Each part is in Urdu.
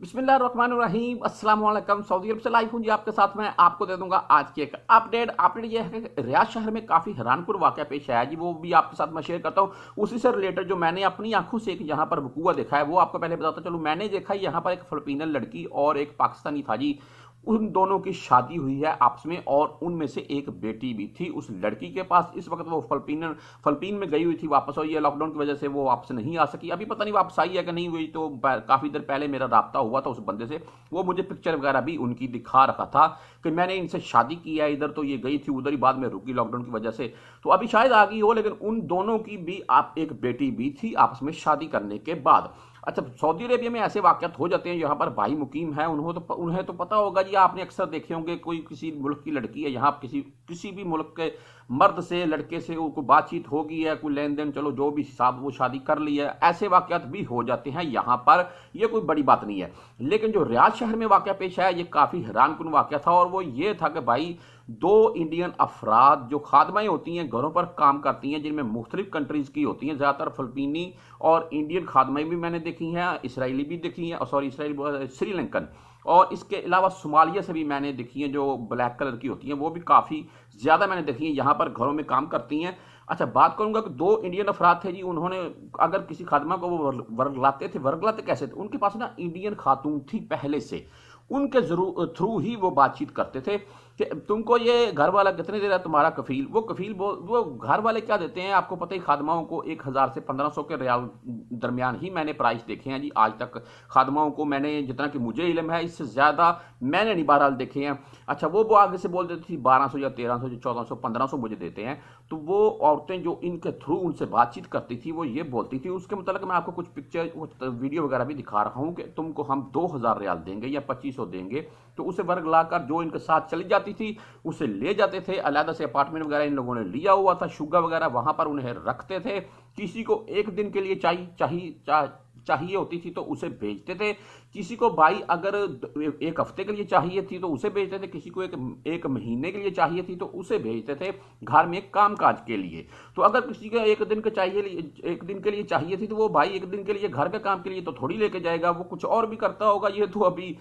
بسم اللہ الرحمن الرحیم السلام علیکم سعودی عرب سے لائف ہوں جی آپ کے ساتھ میں آپ کو دے دوں گا آج کی ایک اپڈیٹ یہ ہے کہ ریاض شہر میں کافی حیران کن واقعہ پیش آیا جی وہ بھی آپ کے ساتھ میں شیئر کرتا ہوں اسی سے ریلیٹڈ جو میں نے اپنی آنکھوں سے ایک یہاں پر وقوع دیکھا ہے وہ آپ کو پہلے بتاتا چلو میں نے دیکھا یہاں پر ایک فلپینل لڑکی اور ایک پاکستانی تھا جی ان دونوں کی شادی ہوئی ہے آپس میں اور ان میں سے ایک بیٹی بھی تھی اس لڑکی کے پاس اس وقت وہ فلپین فلپین میں گئی ہوئی تھی واپس اور ہے لاک ڈاؤن کی وجہ سے وہ واپس نہیں آ سکی ابھی پتہ نہیں واپس آئی ہے کہ نہیں ہوئی تو کافی دیر پہلے میرا رابطہ ہوا تھا اس بندے سے وہ مجھے پکچر وغیرہ بھی ان کی دکھا رہا تھا کہ میں نے ان سے شادی کیا ہے ادھر تو یہ گئی تھی ادھر ہی بعد میں رکی لاک ڈاؤن کی وجہ سے تو ابھی شاید آ گئی ہو لیکن ان دونوں کی بھی آپ ایک بیٹی بھی تھی آپس میں شادی کرنے کے بعد اچھا سعودی عربیہ میں ایسے واقعات ہو جاتے ہیں یہاں پر بھائی مقیم ہیں انہوں تو انہیں تو پتہ ہوگا جی آپ نے اکثر دیکھے ہوں گے کوئی کسی ملک کی لڑکی ہے یہاں کسی کسی بھی ملک کے مرد سے لڑکے سے بات چیت ہوگی ہے کوئی لین دین چلو جو بھی حساب وہ شادی کر لی ہے ایسے واقعات بھی ہو جاتے ہیں یہاں پر یہ کوئی بڑی بات نہیں ہے لیکن جو ریاض شہر میں واقعہ پیش آیا یہ کافی حیران کن واقعہ تھا اور وہ یہ تھا کہ بھائی دو انڈین افراد جو خادمائیں ہوتی ہیں گھروں پر کام کرتی ہیں جن میں مختلف کنٹریز کی ہوتی ہیں زیادہ تر فلپینی اور انڈین خادمائیں بھی میں نے دیکھی ہیں اسرائیلی بھی دیکھی ہیں اور سوری اسرائیل سری لنکن اور اس کے علاوہ صومالیہ سے بھی میں نے دیکھی ہیں جو بلیک کلر کی ہوتی ہیں وہ بھی کافی زیادہ میں نے دیکھی ہیں یہاں پر گھروں میں کام کرتی ہیں اچھا بات کروں گا کہ دو انڈین افراد تھے جی انہوں نے اگر کسی خادمہ کو وہ ورگلاتے تھے ورگلاتے کیسے تھے ان کے پاس نا انڈین خاتون تھی پہلے سے ان کے تھرو ہی وہ بات چیت کرتے تھے کہ تم کو یہ گھر والا کتنے دے رہا ہے تمہارا کفیل وہ کفیل وہ گھر والے کیا دیتے ہیں آپ کو پتہ ہی خادماؤں کو ایک ہزار سے پندرہ سو کے ریال درمیان ہی میں نے پرائز دیکھے ہیں جی آج تک خادماؤں کو میں نے جتنا کہ مجھے علم ہے اس سے زیادہ میں نے نہیں بہرحال دیکھے ہیں اچھا وہ وہ آگے سے بول دیتی تھی بارہ سو یا تیرہ سو یا چودہ سو پندرہ سو مجھے دیتے ہیں تو وہ عورتیں جو ان کے تھرو ان سے بات چیت کرتی تھی وہ یہ بولتی تھی اس کے متعلق میں آپ کو کچھ پکچر ویڈیو وغیرہ بھی دکھا رہا ہوں کہ تم کو ہم دو ہزار ریال دیں گے یا پچیس سو دیں گے تو اسے ورگ لا کر جو ان کے ساتھ چلی جاتی جاتی تھی اسے لے جاتے تھے سے اپارٹمنٹ وغیرہ ان لوگوں نے لیا ہوا تھا وغیرہ وہاں پر انہیں رکھتے تھے کسی کو ایک دن کے لیے چاہیے چاہیے ہوتی تھی تو اسے بھیجتے تھے کسی کو بھائی اگر ایک ہفتے کے لیے چاہیے تھی تو اسے بھیجتے تھے کسی کو ایک مہینے کے لیے چاہیے تھی تو اسے بھیجتے تھے گھر میں کام کاج کے لیے تو اگر کسی کے ایک دن چاہیے ایک دن کے لیے چاہیے تھی تو وہ بھائی ایک دن کے لیے گھر کے کام کے لیے تو تھوڑی لے کے جائے گا وہ کچھ اور بھی کرتا ہوگا یہ تو ابھی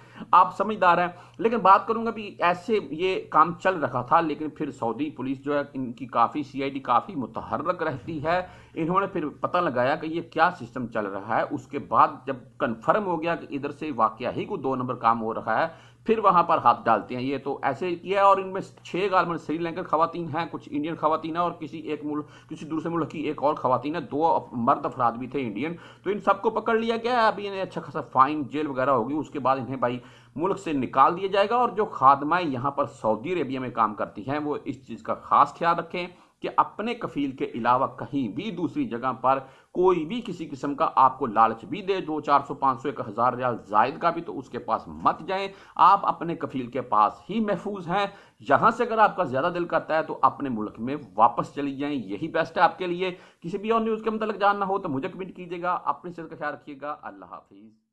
آپ سمجھدار ہیں لیکن بات کروں گا بھی ایسے یہ کام چل رہا تھا لیکن پھر سعودی پولیس جو ہے ان کی کافی سی آئی ڈی کافی متحرک رہتی ہے انہوں نے پھر پتہ لگایا کہ یہ کیا سسٹم چل رہا ہے اس کے کے بعد جب کنفرم ہو گیا کہ ادھر سے واقعہ ہی کو دو نمبر کام ہو رہا ہے پھر وہاں پر ہاتھ ڈالتے ہیں یہ تو ایسے کیا اور ان میں چھ خواتین ہیں کچھ انڈین خواتین ہیں اور کسی کسی ایک ملک دوسرے ملک کی ایک اور خواتین ہے دو مرد افراد بھی تھے انڈین تو ان سب کو پکڑ لیا گیا ہے ابھی انہیں اچھا خاصا فائن جیل وغیرہ ہوگی اس کے بعد انہیں بھائی ملک سے نکال دیا جائے گا اور جو خادمائیں یہاں پر سعودی عربیہ میں کام کرتی ہیں وہ اس چیز کا خاص خیال رکھیں کہ اپنے کفیل کے علاوہ کہیں بھی دوسری جگہ پر کوئی بھی کسی قسم کا آپ کو لالچ بھی دے دو چار سو پانچ سو ایک ہزار ریال زائد کا بھی تو اس کے پاس مت جائیں آپ اپنے کفیل کے پاس ہی محفوظ ہیں یہاں سے اگر آپ کا زیادہ دل کرتا ہے تو اپنے ملک میں واپس چلی جائیں یہی بیسٹ ہے آپ کے لیے کسی بھی اور نیوز کے متعلق جاننا ہو تو مجھے کمنٹ کیجیے گا اپنے سے خیال رکھیے گا اللہ حافظ